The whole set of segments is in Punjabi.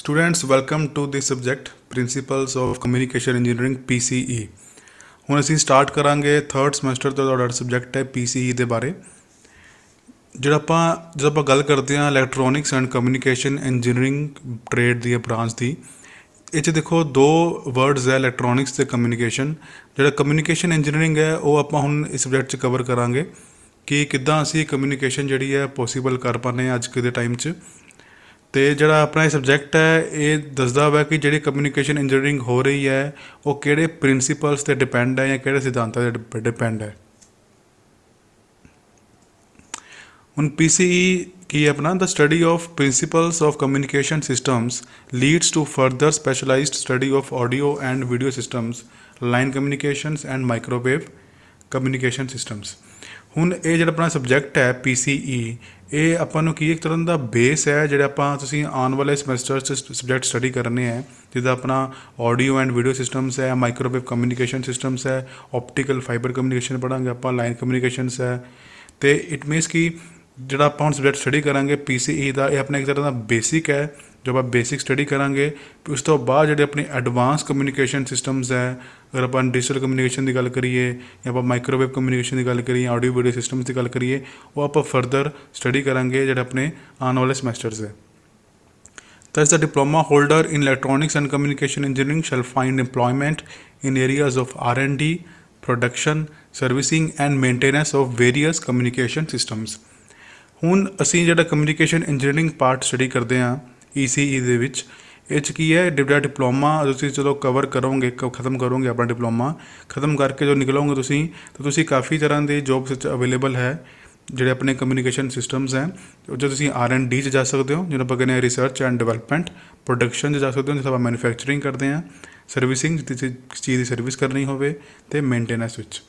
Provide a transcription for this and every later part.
Students welcome to this subject principles of communication engineering PCE. ਹੁਣ ਅਸੀਂ ਸਟਾਰਟ ਕਰਾਂਗੇ 3rd ਸਮੈਸਟਰ ਦਾ ਤੁਹਾਡਾ ਸਬਜੈਕਟ ਹੈ PCE ਦੇ ਬਾਰੇ ਜਿਹੜਾ ਆਪਾਂ ਜਦੋਂ ਆਪਾਂ ਗੱਲ ਕਰਦੇ ਹਾਂ electronics and communication engineering trade ਦੀ ਬ੍ਰਾਂਚ ਦੀ ਇਹ ਚ ਦੇਖੋ ਦੋ ਵਰਡਸ ਹੈ ਇਲੈਕਟ੍ਰੋਨਿਕਸ ਤੇ ਕਮਿਊਨੀਕੇਸ਼ਨ ਜਿਹੜਾ ਕਮਿਊਨੀਕੇਸ਼ਨ ਇੰਜੀਨੀਅਰਿੰਗ ਹੈ ਉਹ ਆਪਾਂ ਹੁਣ ਇਸ ਸਬਜੈਕਟ 'ਚ ਕਵਰ ਕਰਾਂਗੇ ਕਿ ਕਿੱਦਾਂ ਅਸੀਂ ਕਮਿਊਨੀਕੇਸ਼ਨ ਜਿਹੜੀ ਹੈ ਪੋਸੀਬਲ ਕਰ ਪਾਨੇ ਅੱਜ ਦੇ ਟਾਈਮ 'ਚ तो जरा अपना यह सबजैक्ट है ये दसदा वा कि जी कम्यूनीकेशन इंजीनियरिंग हो रही है वह कि प्रिंसीपल्स से डिपेंड है या कि सिद्धांत डिपेंड है हूँ पी सी ई की अपना the study of principles of communication systems leads to further specialise study of audio and video systems line communication and microwave communication systems ਹੁਣ ਇਹ ਜਿਹੜਾ ਆਪਣਾ ਸਬਜੈਕਟ ਹੈ ਪੀਸੀਈ e, ਇਹ ਆਪਾਂ ਨੂੰ ਕੀ ਇੱਕ ਤਰ੍ਹਾਂ ਦਾ ਬੇਸ ਹੈ ਜਿਹੜਾ ਆਪਾਂ ਤੁਸੀਂ ਆਉਣ ਵਾਲੇ ਸਮੈਸਟਰਸ ਚ ਸਬਜੈਕਟ ਸਟੱਡੀ ਕਰਨੇ ਹੈ ਜਿਹਦਾ ਆਪਣਾ ਆਡੀਓ ਐਂਡ ਵੀਡੀਓ ਸਿਸਟਮਸ ਹੈ ਮਾਈਕਰੋਵੇਵ ਕਮਿਊਨੀਕੇਸ਼ਨ ਸਿਸਟਮਸ ਹੈ ਆਪਟੀਕਲ ਫਾਈਬਰ ਕਮਿਊਨੀਕੇਸ਼ਨ ਪੜਾਂਗੇ ਆਪਾਂ ਲਾਈਨ ਕਮਿਊਨੀਕੇਸ਼ਨਸ ਹੈ ਤੇ ਇਟ ਮੀਨਸ ਕਿ जो आप हम सबजैक्ट स्टडी करा पी सी ई का यह अपने एक तरह का बेसिक है जो आप बेसिक स्टडी करा उस तो बाद जो अपनी एडवांस कम्यूनीकेशन सिस्टम्स है अगर अपन डिजिटल कम्यूनीकेशन की गल करिए आप माइक्रोवेव कम्यूनीकेशन की गल करिए ऑडियो वीडियो सिस्टम्स की गल करिए आप फरदर स्टडी करा जो अपने आने वाले समैसटर्स है तो इस diploma holder in electronics and communication engineering shall find employment in areas of R and D production servicing and maintenance of various communication systems ਹੁਣ ਅਸੀਂ ਜਿਹੜਾ ਕਮਿਊਨੀਕੇਸ਼ਨ ਇੰਜੀਨੀਅਰਿੰਗ ਪਾਰਟ ਸਟੱਡੀ ਕਰਦੇ ਹਾਂ ECE e ਦੇ ਵਿੱਚ ਇਹ ਚ ਕੀ ਹੈ ਡਿਪਟਾ ਡਿਪਲੋਮਾ ਤੁਸੀਂ ਚਲੋ ਕਵਰ ਕਰੋਗੇ ਖਤਮ ਕਰੋਗੇ ਆਪਣਾ ਡਿਪਲੋਮਾ ਖਤਮ ਕਰਕੇ ਜੋ ਨਿਕਲੋਗੇ ਤੁਸੀਂ ਤਾਂ ਤੁਸੀਂ ਕਾਫੀ ਤਰ੍ਹਾਂ ਦੇ ਜੌਬਸ ਵਿੱਚ ਅਵੇਲੇਬਲ ਹੈ ਜਿਹੜੇ ਆਪਣੇ ਕਮਿਊਨੀਕੇਸ਼ਨ ਸਿਸਟਮਸ ਹੈ ਜੋ ਤੁਸੀਂ ਆਰ ਐਂਡ ਡੀ ਚ ਜਾ ਸਕਦੇ ਹੋ ਜਿਹਨਾਂ ਬਗਨੇ ਰਿਸਰਚ ਐਂਡ ਡਿਵੈਲਪਮੈਂਟ ਪ੍ਰੋਡਕਸ਼ਨ ਚ ਜਾ ਸਕਦੇ ਹੋ ਜਿੱਥੇ ਆਪਾਂ ਮੈਨੂਫੈਕਚਰਿੰਗ ਕਰਦੇ ਆ ਸਰਵਿਸਿੰਗ ਜਿੱਥੇ ਕਿਸੇ ਚੀਜ਼ ਦੀ ਸਰਵਿਸ ਕਰਨੀ ਹੋਵੇ ਤੇ ਮੇਨਟੇਨੈਂਸ ਵਿੱਚ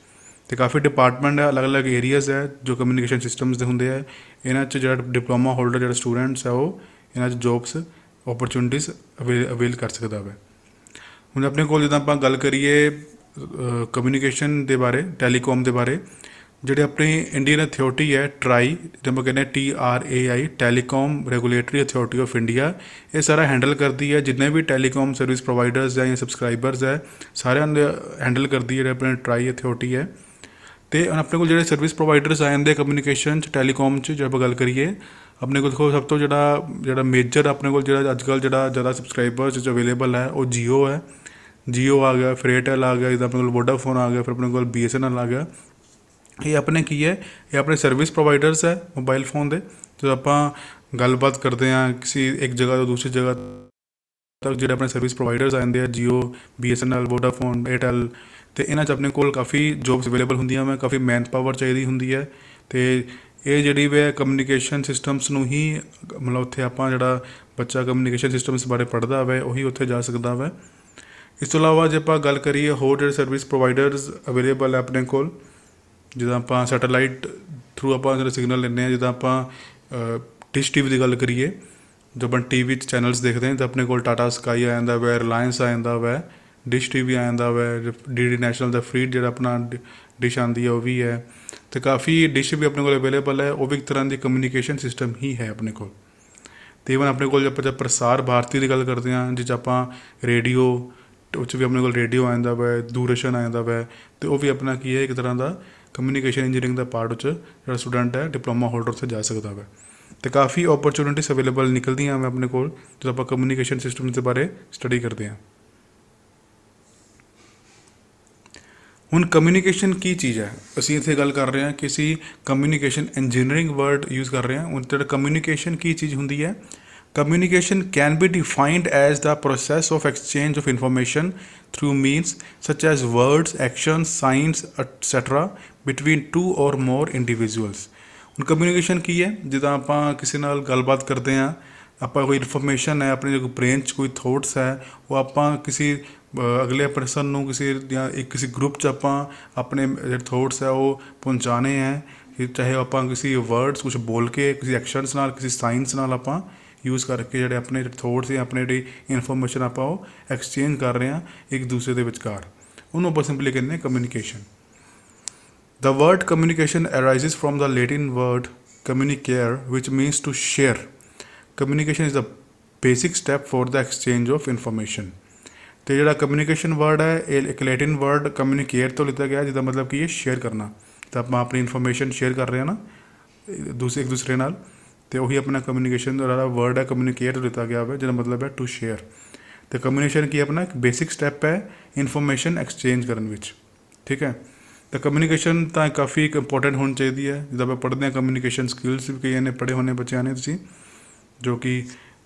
ਤੇ ਕਾਫੀ ਡਿਪਾਰਟਮੈਂਟ ਹੈ ਅਲੱਗ-ਅਲੱਗ ਏਰੀਆਜ਼ ਹੈ ਜੋ ਕਮਿਊਨੀਕੇਸ਼ਨ ਸਿਸਟਮਸ ਦੇ ਹੁੰਦੇ ਆ ਇਹਨਾਂ 'ਚ ਜਿਹੜਾ ਡਿਪਲੋਮਾ ਹੋਲਡਰ ਜਿਹੜਾ ਸਟੂਡੈਂਟਸ ਹੈ ਉਹ ਇਹਨਾਂ 'ਚ ਜੌਬਸ ਓਪਰਚੁਨਿਟੀਜ਼ ਅਵੇਲ ਕਰ ਸਕਦਾ ਹੈ ਹੁਣ ਆਪਣੇ ਕੋਲ ਜਦੋਂ ਆਪਾਂ ਗੱਲ ਕਰੀਏ ਕਮਿਊਨੀਕੇਸ਼ਨ ਦੇ ਬਾਰੇ ਟੈਲੀਕਮ ਦੇ ਬਾਰੇ ਜਿਹੜੇ ਆਪਣੀ ਇੰਡੀਅਨ ਅਥਾਰਟੀ ਹੈ ਟਰਾਈ ਜਿਹਨੂੰ ਕਹਿੰਦੇ T R A I telecom regulatory authority of India ਇਹ ਸਾਰਾ ਹੈਂਡਲ ਕਰਦੀ ਹੈ ਜਿੰਨੇ ਵੀ ਟੈਲੀਕਮ ਸਰਵਿਸ ਪ੍ਰੋਵਾਈਡਰਸ ਜਾਂ ਸਬਸਕ੍ਰਾਈਬਰਸ ਹੈ ਸਾਰਿਆਂ ਨੂੰ ਹੈਂਡਲ ਕਰਦੀ ਹੈ ਜਿਹੜਾ ਆਪਣੀ ਟਰਾਈ ਅਥਾਰਟੀ ਹੈ ਤੇ ਆਪਣੇ ਕੋਲ ਜਿਹੜੇ ਸਰਵਿਸ ਪ੍ਰੋਵਾਈਡਰਸ ਆ ਜਾਂਦੇ ਕਮਿਊਨੀਕੇਸ਼ਨ ਚ ਟੈਲੀਕਾਮ ਚ ਜੇ ਆਪਾਂ ਗੱਲ ਕਰੀਏ ਆਪਣੇ ਕੋਲ ਸਭ ਤੋਂ ਜਿਹੜਾ ਜਿਹੜਾ ਮੇਜਰ ਆਪਣੇ ਕੋਲ ਜਿਹੜਾ ਅੱਜਕੱਲ ਜਿਹੜਾ ਜ਼ਿਆਦਾ ਸਬਸਕ੍ਰਾਈਬਰਸ ਜੋ ਅਵੇਲੇਬਲ ਹੈ ਉਹ Jio ਹੈ Jio ਆ ਗਿਆ Airtel ਆ ਗਿਆ ਇਹਦਾ ਆਪਣੇ ਕੋਲ Vodafone ਆ ਗਿਆ ਫਿਰ ਆਪਣੇ ਕੋਲ BSNL ਆ ਗਿਆ ਇਹ ਆਪਣੇ ਕੀ ਹੈ ਇਹ ਆਪਣੇ ਸਰਵਿਸ ਪ੍ਰੋਵਾਈਡਰਸ ਹੈ ਮੋਬਾਈਲ ਫੋਨ ਦੇ ਜਦੋਂ ਆਪਾਂ ਗੱਲਬਾਤ ਕਰਦੇ ਹਾਂ ਕਿਸੇ ਇੱਕ ਜਗ੍ਹਾ ਤੋਂ ਦੂਸਰੀ ਜਗ੍ਹਾ ਤੱਕ ਜਿਹੜੇ ਆਪਣੇ ਸਰਵਿਸ ਪ੍ਰੋਵਾਈਡਰਸ ਆ ਜਾਂਦੇ ਆ Jio BSNL Vodafone Airtel ਤੇ ਇਹਨਾਂ 'ਚ ਆਪਣੇ ਕੋਲ ਕਾਫੀ ਜੌਬਸ ਅਵੇਲੇਬਲ ਹੁੰਦੀਆਂ ਮੈਂ ਕਾਫੀ ਮੈਨ ਪਾਵਰ ਚਾਹੀਦੀ ਹੁੰਦੀ ਹੈ ਤੇ ਇਹ ਜਿਹੜੀ ਵੇ ਕਮਿਊਨੀਕੇਸ਼ਨ ਸਿਸਟਮਸ ਨੂੰ ਹੀ ਮਤਲਬ ਉੱਥੇ ਆਪਾਂ ਜਿਹੜਾ ਬੱਚਾ ਕਮਿਊਨੀਕੇਸ਼ਨ ਸਿਸਟਮਸ ਬਾਰੇ ਪੜਦਾ ਹੋਵੇ ਉਹੀ ਉੱਥੇ ਜਾ ਸਕਦਾ ਹੈ ਇਸ ਤੋਂ ਇਲਾਵਾ ਜੇ ਆਪਾਂ ਗੱਲ ਕਰੀਏ ਹੋਰ ਜਿਹੜੇ ਸਰਵਿਸ ਪ੍ਰੋਵਾਈਡਰਸ ਅਵੇਲੇਬਲ ਆਪਣੇ ਕੋਲ ਜਿਦਾਂ ਆਪਾਂ ਸੈਟੇਲਾਈਟ ਥਰੂ ਆਪਾਂ ਜਿਹੜਾ ਸਿਗਨਲ ਲੈਂਦੇ ਆ ਜਿਦਾਂ ਆਪਾਂ ਡਿਸ਼ ਟੀਵੀ ਦੀ ਗੱਲ ਕਰੀਏ ਜਦੋਂ ਆਪਾਂ ਟੀਵੀ 'ਚ ਚੈਨਲਸ ਦੇਖਦੇ ਹਾਂ ਤਾਂ ਆਪਣੇ ਕੋਲ ਟਾਟਾ ਸਕਾਈ ਆ ਜਾਂਦਾ ਵੈ ਰਿਲਾਇੰਸ ਆ ਜਾਂਦਾ ਵੈ ਡਿਸ਼ ਟੀਵੀ ਆ ਜਾਂਦਾ ਵੈ ਡੀਡੀ ਨੈਸ਼ਨਲ ਦਾ ਫ੍ਰੀ ਜਿਹੜਾ ਆਪਣਾ ਡਿਸ਼ ਆਂਦੀ ਹੈ ਉਹ ਵੀ ਹੈ ਤੇ ਕਾਫੀ ਡਿਸ਼ ਵੀ ਆਪਣੇ ਕੋਲ ਅਵੇਲੇਬਲ ਹੈ ਉਹ ਵੀ ਇੱਕ ਤਰ੍ਹਾਂ ਦੀ ਕਮਿਊਨੀਕੇਸ਼ਨ ਸਿਸਟਮ ਹੀ ਹੈ ਆਪਣੇ ਕੋਲ ਤੇ ਇਵਨ ਆਪਣੇ ਕੋਲ ਜੇ ਪ੍ਰਸਾਰ ਭਾਰਤੀ ਦੀ ਗੱਲ ਕਰਦੇ ਆ ਜਿੱਚ ਆਪਾਂ ਰੇਡੀਓ ਉੱਚ ਵੀ ਆਪਣੇ ਕੋਲ ਰੇਡੀਓ ਆ ਜਾਂਦਾ ਵੈ ਦੂਰਸ਼ਨ ਆ ਜਾਂਦਾ ਵੈ ਤੇ ਉਹ ਵੀ ਆਪਣਾ ਕੀ ਹੈ ਇੱਕ ਤਰ੍ਹਾਂ ਦਾ ਕਮਿਊਨੀਕੇਸ਼ਨ ਇੰਜੀਨੀਅਰਿੰਗ ਦਾ ਪਾਰਟ ਉੱਚ ਜਿਹੜਾ ਸਟੂਡੈਂਟ ਹੈ ਡਿਪਲੋਮਾ ਹੋਲਡਰ ਉੱਥੇ ਜਾ ਸਕਦਾ ਵੈ ਤੇ ਕਾਫੀ ਓਪਰਚ्युनिटीज ਅਵੇਲੇਬਲ ਨਿਕਲਦੀਆਂ ਆ ਆਪਣੇ ਕੋਲ ਜਦੋਂ ਆਪਾਂ ਕਮਿਊਨੀਕੇਸ਼ਨ ਸਿਸਟਮ ਦੇ ਬਾਰੇ ਸਟੱਡੀ ਕਰਦੇ ਆ ਹੁਣ ਕਮਿਊਨੀਕੇਸ਼ਨ ਕੀ ਚੀਜ਼ ਹੈ ਅਸੀਂ ਇੱਥੇ ਗੱਲ ਕਰ ਰਹੇ ਹਾਂ ਕਿ ਅਸੀਂ ਕਮਿਊਨੀਕੇਸ਼ਨ ਇੰਜੀਨੀਅਰਿੰਗ ਵਰਡ ਯੂਜ਼ ਕਰ ਰਹੇ ਹਾਂ ਉਹ ਜਿਹੜਾ ਕਮਿਊਨੀਕੇਸ਼ਨ ਕੀ ਚੀਜ਼ ਹੁੰਦੀ ਹੈ communication can be defined as the process of exchange of information through means such as words actions signs etcetera between two or more individuals ਹੁਣ ਕਮਿਊਨੀਕੇਸ਼ਨ ਕੀ ਹੈ ਜਿੱਦਾਂ ਆਪਾਂ ਕਿਸੇ ਨਾਲ ਗੱਲਬਾਤ ਕਰਦੇ ਹਾਂ ਆਪਾਂ ਕੋਈ ਇਨਫੋਰਮੇਸ਼ਨ ਹੈ ਆਪਣੇ ਜੋ ਬ੍ਰੇਨ 'ਚ ਕੋਈ ਥੋਟਸ ਹੈ ਉਹ ਆਪਾਂ ਕਿਸੇ ਅਗਲੇ ਪਰਸਨ ਨੂੰ ਕਿਸੇ ਜਾਂ ਇੱਕ ਕਿਸੇ ਗਰੁੱਪ 'ਚ ਆਪਾਂ ਆਪਣੇ ਜਿਹੜੇ ਥੋਟਸ ਹੈ ਉਹ ਪਹੁੰਚਾਣੇ ਹੈ ਚਾਹੇ ਆਪਾਂ ਕਿਸੇ ਵਰਡਸ ਕੁਝ ਬੋਲ ਕੇ ਕਿਸੇ ਐਕਸ਼ਨਸ ਨਾਲ ਕਿਸੇ ਸਾਇੰਸ ਨਾਲ ਆਪਾਂ ਯੂਜ਼ ਕਰਕੇ ਜਿਹੜੇ ਆਪਣੇ ਥੋਟਸ ਹੈ ਆਪਣੇ ਜਿਹੜੀ ਇਨਫੋਰਮੇਸ਼ਨ ਆਪਾਂ ਉਹ ਐਕਸਚੇਂਜ ਕਰ ਰਹੇ ਹਾਂ ਇੱਕ ਦੂਸਰੇ ਦੇ ਵਿਚਕਾਰ ਉਹਨੂੰ ਆਪਾਂ ਸਿੰਪਲੀ ਕਹਿੰਦੇ communication the word communication arises from the Latin word communicare, which means to share. Communication is the basic step for the exchange of information ਤੇ ਜਿਹੜਾ ਕਮਿਊਨੀਕੇਸ਼ਨ ਵਰਡ ਹੈ ਇਹ ਇੱਕ ਲੈਟਿਨ ਵਰਡ ਕਮਿਊਨੀਕੇਟ ਤੋਂ ਲਿੱਤਾ ਗਿਆ ਜਿਹਦਾ ਮਤਲਬ ਕਿ ਇਹ ਸ਼ੇਅਰ ਕਰਨਾ ਤਾਂ ਆਪਾਂ ਆਪਣੀ ਇਨਫੋਰਮੇਸ਼ਨ ਸ਼ੇਅਰ ਕਰ ਰਹੇ ਹਾਂ ਨਾ ਦੂਸਰੇ ਇੱਕ ਦੂਸਰੇ ਨਾਲ ਤੇ ਉਹੀ ਆਪਣਾ ਕਮਿਊਨੀਕੇਸ਼ਨ ਦਾ ਵਰਡ ਹੈ ਕਮਿਊਨੀਕੇਟ ਲਿੱਤਾ ਗਿਆ ਹੈ ਜਿਹਦਾ ਮਤਲਬ ਹੈ ਟੂ ਸ਼ੇਅਰ ਤੇ ਕਮਿਊਨੀਕੇਸ਼ਨ ਕੀ ਆਪਣਾ ਇੱਕ ਬੇਸਿਕ ਸਟੈਪ ਹੈ ਇਨਫੋਰਮੇਸ਼ਨ ਐਕਸਚੇਂਜ ਕਰਨ ਵਿੱਚ ਠੀਕ ਹੈ ਤਾਂ ਕਮਿਊਨੀਕੇਸ਼ਨ ਤਾਂ ਕਾਫੀ ਇੱਕ ਇੰਪੋਰਟੈਂਟ ਹੋਣੀ ਚਾਹੀਦੀ ਹੈ ਜਦੋਂ ਆਪਾਂ ਪੜ੍ਹਦੇ ਹਾਂ ਕਮਿਊਨੀਕੇਸ਼ਨ ਸਕਿੱਲਸ ਵੀ ਕਈਆਂ ਨੇ ਪੜ੍ਹੇ ਹੋਣੇ ਬੱਚਿਆਂ ਨੇ ਤੁਸੀਂ ਜੋ ਕਿ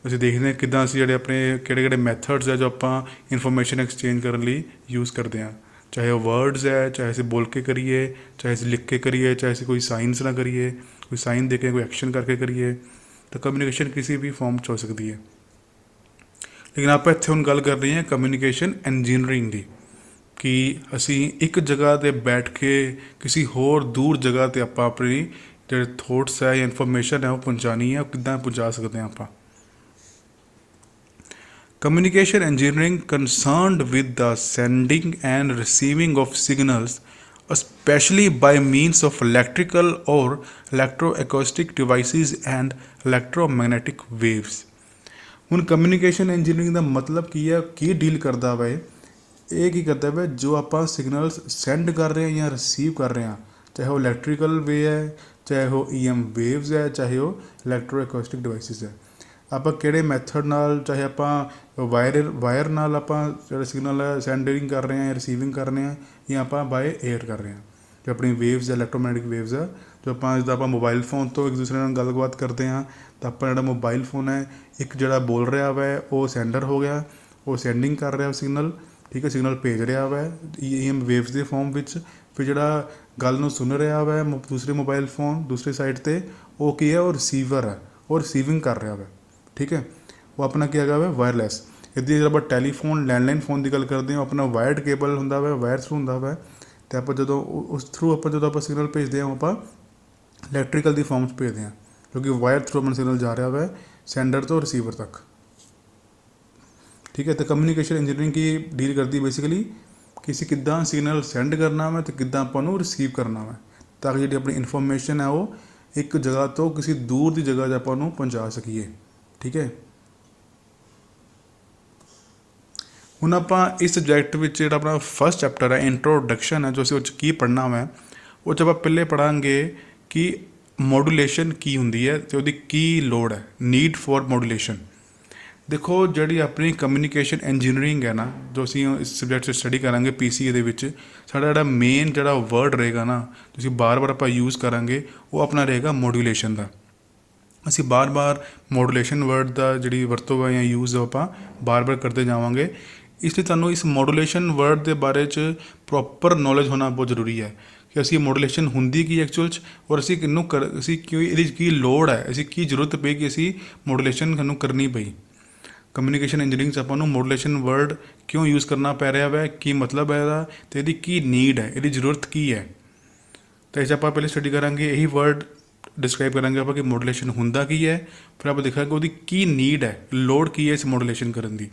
ਅਸੀਂ ਦੇਖਦੇ ਹਾਂ ਕਿਦਾਂ ਅਸੀਂ ਜਿਹੜੇ ਆਪਣੇ ਕਿਹੜੇ ਕਿਹੜੇ ਮੈਥਡਸ ਹੈ ਜੋ ਆਪਾਂ ਇਨਫੋਰਮੇਸ਼ਨ ਐਕਸਚੇਂਜ ਕਰਨ ਲਈ ਯੂਜ਼ ਕਰਦੇ ਹਾਂ ਚਾਹੇ ਉਹ ਵਰਡਸ ਹੈ ਚਾਹੇ ਅਸੀਂ ਬੋਲ ਕੇ ਕਰੀਏ ਚਾਹੇ ਅਸੀਂ ਲਿਖ ਕੇ ਕਰੀਏ ਚਾਹੇ ਅਸੀਂ ਕੋਈ ਸਾਈਨਸ ਨਾਲ ਕਰੀਏ ਕੋਈ ਸਾਈਨ ਦੇ ਕੇ ਕੋਈ ਐਕਸ਼ਨ ਕਰਕੇ ਕਰੀਏ ਤਾਂ ਕਮਿਊਨੀਕੇਸ਼ਨ ਕਿਸੇ ਵੀ ਫਾਰਮ 'ਚ ਹੋ ਸਕਦੀ ਹੈ ਲੇਕਿਨ ਆਪਾਂ ਇੱਥੇ ਹੁਣ ਗੱਲ ਕਰ ਰਹੇ ਹਾਂ ਕਮਿਊਨੀਕੇਸ਼ਨ ਇੰਜੀਨੀਅਰਿੰਗ ਦੀ ਕਿ ਅਸੀਂ ਇੱਕ ਜਗ੍ਹਾ ਤੇ ਬੈਠ ਕੇ ਕਿਸੇ ਹੋਰ ਦੂਰ ਜਗ੍ਹਾ ਤੇ ਆਪਾਂ ਆਪਣੀ ਜਿਹੜੇ ਥੋਟਸ ਹੈ ਜਾਂ ਇਨਫੋਰਮੇਸ਼ਨ ਹੈ ਉਹ ਪਹੁੰਚਾਣੀ ਹੈ ਉਹ ਕਿੱਦਾਂ ਪਹੁੰਚਾ ਸਕਦੇ ਆ ਆਪਾਂ communication engineering concerned with the sending and receiving of signals specially by means of electrical or electroacoustic devices and electromagnetic waves ਹੁਣ ਕਮਿਊਨੀਕੇਸ਼ਨ ਇੰਜੀਨੀਅਰਿੰਗ ਦਾ ਮਤਲਬ ਕੀ ਹੈ ਕੀ ਡੀਲ ਕਰਦਾ ਵੇ ਇਹ ਕੀ ਕਰਦਾ ਵੇ ਜੋ ਆਪਾਂ ਸਿਗਨਲਸ ਸੈਂਡ ਕਰ ਰਹੇ ਹਾਂ ਜਾਂ ਰੀਸੀਵ ਕਰ ਰਹੇ ਹਾਂ ਚਾਹੇ ਉਹ ਇਲੈਕਟ੍ਰੀਕਲ ਵੇ ਹੈ ਚਾਹੇ ਉਹ EM ਵੇਵਸ ਹੈ ਚਾਹੇ ਉਹ ਇਲੈਕਟ੍ਰੋਐਕੋਸਟਿਕ ਡਿਵਾਈਸਸ ਹੈ ਆਪਾਂ ਕਿਹੜੇ ਮੈਥਡ ਨਾਲ ਚਾਹੇ ਆਪਾਂ ਵਾਇਰ ਵਾਇਰ ਨਾਲ ਆਪਾਂ ਜਿਹੜਾ ਸਿਗਨਲ ਹੈ ਸੈਂਡਿੰਗ ਕਰ ਰਹੇ ਹਾਂ ਜਾਂ ਰਿਸੀਵਿੰਗ ਕਰ ਰਹੇ ਹਾਂ ਜਾਂ ਆਪਾਂ ਬਾਏ 에ਅਰ ਕਰ ਰਹੇ ਹਾਂ ਜੋ ਆਪਣੀ ਵੇਵਸ ਇਲੈਕਟ੍ਰੋਮੈਗਨੈਟਿਕ ਵੇਵਸ ਆ ਜੋ ਆਪਾਂ ਜਦੋਂ ਆਪਾਂ ਮੋਬਾਈਲ ਫੋਨ ਤੋਂ ਇੱਕ ਦੂਸਰੇ ਨਾਲ ਗੱਲਬਾਤ ਕਰਦੇ ਹਾਂ ਤਾਂ ਆਪਾਂ ਜਿਹੜਾ ਮੋਬਾਈਲ ਫੋਨ ਹੈ ਇੱਕ ਜਿਹੜਾ ਬੋਲ ਰਿਹਾ ਹੈ ਉਹ ਸੈਂਡਰ ਹੋ ਗਿਆ ਉਹ ਸੈਂਡਿੰਗ ਕਰ ਰਿਹਾ ਸਿਗਨਲ ਠੀਕ ਹੈ ਸਿਗਨਲ ਭੇਜ ਰਿਹਾ ਹੈ ਈਐਮ e ਵੇਵਸ ਦੇ ਫਾਰਮ ਵਿੱਚ ਫਿਰ ਜਿਹੜਾ ਗੱਲ ਨੂੰ ਸੁਣ ਰਿਹਾ ਹੋਵੇ ਦੂਸਰੇ ਮੋਬਾਈਲ ਫੋਨ ਦੂਸਰੇ ਸਾਈਡ ਤੇ ਉਹ ਕੀ ਹੈ ਉਹ ਰਿਸੀਵਰ ਹੈ ਉਹ ਰਿਸੀਵਿੰਗ ਕਰ ਰਿਹਾ ਹੋਵੇ ਠੀਕ ਹੈ ਉਹ ਆਪਣਾ ਕੀ ਹੈਗਾ ਵਾਇਰਲੈਸ ਇਦਾਂ ਜਦੋਂ ਆਪਾਂ ਟੈਲੀਫੋਨ ਲੈਂਡਲਾਈਨ ਫੋਨ ਦੀ ਗੱਲ ਕਰਦੇ ਹਾਂ ਆਪਣਾ ਵਾਇਰਡ ਕੇਬਲ ਹੁੰਦਾ ਹੈ ਵਾਇਰ ਥਰੂ ਹੁੰਦਾ ਹੈ ਤੇ ਆਪਾਂ ਜਦੋਂ ਉਸ ਥਰੂ ਆਪਾਂ ਜਦੋਂ ਆਪਾਂ ਸਿਗਨਲ ਭੇਜਦੇ ਹਾਂ ਆਪਾਂ ਇਲੈਕਟ੍ਰੀਕਲ ਦੀ ਫਾਰਮਸ ਭੇਜਦੇ ਹਾਂ ਕਿਉਂਕਿ ਵਾਇਰ ਥਰੂ ਆਪਣਾ ਸਿਗਨਲ ਜਾ ਰਿਹਾ ਹੈ ਸੈਂਡਰ ਤੋਂ ਰਿਸੀਵਰ ਤੱਕ ਠੀਕ ਹੈ ਤੇ ਕਮਿਊਨੀਕੇਸ਼ਨ ਇੰਜੀਨੀਅਰਿੰਗ ਕੀ ਡੀਲ ਕਰਦੀ ਬੇਸਿਕਲੀ ਕਿਸੇ ਕਿੱਦਾਂ ਸਿਗਨਲ ਸੈਂਡ ਕਰਨਾ ਹੈ ਤੇ ਕਿੱਦਾਂ ਆਪਾਂ ਨੂੰ ਰਿਸੀਵ ਕਰਨਾ ਹੈ ਤਾਂ ਕਿ ਜਿਹੜੀ ਆਪਣੀ ਇਨਫੋਰਮੇਸ਼ਨ ਹੈ ਉਹ ਇੱਕ ਜਗ੍ਹਾ ਤੋਂ ਕਿਸੇ ਦੂਰ ਦੀ ਜਗ੍ਹਾ 'ਤੇ ਆਪਾਂ ਨੂੰ ਪਹੁੰਚਾ ਸਕੀਏ ਠੀਕ ਹੈ ਹੁਣ ਆਪਾਂ ਇਸ ਸਬਜੈਕਟ ਵਿੱਚ ਜਿਹੜਾ ਆਪਣਾ ਫਰਸਟ ਚੈਪਟਰ ਹੈ ਇੰਟਰੋਡਕਸ਼ਨ ਹੈ ਜੋ ਅਸੀਂ ਉੱਚ ਕੀ ਪੜ੍ਹਨਾ ਹੈ ਉਹ ਚ ਆਪਾਂ ਪਹਿਲੇ ਪੜਾਂਗੇ ਕਿ ਮੋਡੂਲੇਸ਼ਨ ਕੀ ਹੁੰਦੀ ਹੈ ਤੇ ਉਹਦੀ ਕੀ ਲੋੜ ਹੈ ਨੀਡ ਫॉर ਮੋਡੂਲੇਸ਼ਨ ਦੇਖੋ ਜਿਹੜੀ ਆਪਣੀ ਕਮਿਊਨੀਕੇਸ਼ਨ ਇੰਜੀਨੀਅਰਿੰਗ ਹੈ ਨਾ ਜੋ ਅਸੀਂ ਇਸ ਸਬਜੈਕਟ 'ਚ ਸਟੱਡੀ ਕਰਾਂਗੇ ਪੀਸੀਏ ਦੇ ਵਿੱਚ ਸਾਡਾ ਜਿਹੜਾ ਮੇਨ ਜਿਹੜਾ ਵਰਡ ਰਹੇਗਾ ਨਾ ਤੁਸੀਂ ਬਾਰ-ਬਾਰ ਆਪਾਂ ਯੂਜ਼ ਕਰਾਂਗੇ ਉਹ ਆਪਣਾ ਰਹੇਗਾ ਮੋਡੂਲੇਸ਼ਨ ਦਾ ਅਸੀਂ ਬਾਰ-ਬਾਰ ਮੋਡੂਲੇਸ਼ਨ ਵਰਡ ਦਾ ਜਿਹੜੀ ਵਰਤੋਂ ਹੈ ਜਾਂ ਯੂਜ਼ ਆਪਾਂ ਬਾਰ-ਬਾਰ ਕਰਦੇ ਜਾਵਾਂਗੇ ਇਸ ਲਈ ਤੁਹਾਨੂੰ ਇਸ ਮੋਡੂਲੇਸ਼ਨ ਵਰਡ ਦੇ ਬਾਰੇ 'ਚ ਪ੍ਰੋਪਰ ਨੋਲੇਜ ਹੋਣਾ ਬਹੁਤ ਜ਼ਰੂਰੀ ਹੈ ਕਿ ਅਸੀਂ ਮੋਡੂਲੇਸ਼ਨ ਹੁੰਦੀ ਕੀ ਐਕਚੁਅਲ 'ਚ ਔਰ ਅਸੀਂ ਕਿੰਨੂੰ ਅਸੀਂ ਕਿਉਂ ਇਹਦੀ ਕੀ ਲੋੜ ਹੈ ਅਸੀਂ ਕੀ ਜ਼ਰੂਰਤ ਪਈ ਕਿ ਅਸੀਂ ਮੋਡੂਲੇਸ਼ਨ ਨੂੰ ਕਰਨੀ ਪਈ ਕਮਿਊਨੀਕੇਸ਼ਨ ਇੰਜੀਨੀਅਰਿੰਗ 'ਚ ਆਪਾਂ ਨੂੰ ਮੋਡੂਲੇਸ਼ਨ ਵਰਡ ਕਿਉਂ ਯੂਜ਼ ਕਰਨਾ ਪੈ ਰਿਹਾ ਹੈ ਕੀ ਮਤਲਬ ਹੈ ਇਹਦਾ ਤੇ ਇਹਦੀ ਕੀ ਨੀਡ ਹੈ ਇਹਦੀ ਜ਼ਰੂਰਤ ਕੀ ਹੈ ਤਾਂ ਇਸ ਆਪਾਂ ਪਹਿਲੇ ਸਟੱਡੀ ਕਰਾਂਗੇ ਇਹੀ ਵਰਡ ਡਿਸਕ੍ਰਾਈਬ ਕਰਾਂਗੇ ਆਪਾਂ ਕਿ ਮੋਡੂਲੇਸ਼ਨ ਹੁੰਦਾ ਕੀ ਹੈ ਫਿਰ ਆਪਾਂ ਦੇਖਾਂਗੇ ਉਹਦੀ ਕੀ ਨੀਡ ਹੈ ਲੋਡ ਕੀ ਹੈ ਇਸ ਮੋਡੂਲੇਸ਼ਨ ਕਰਨ ਦੀ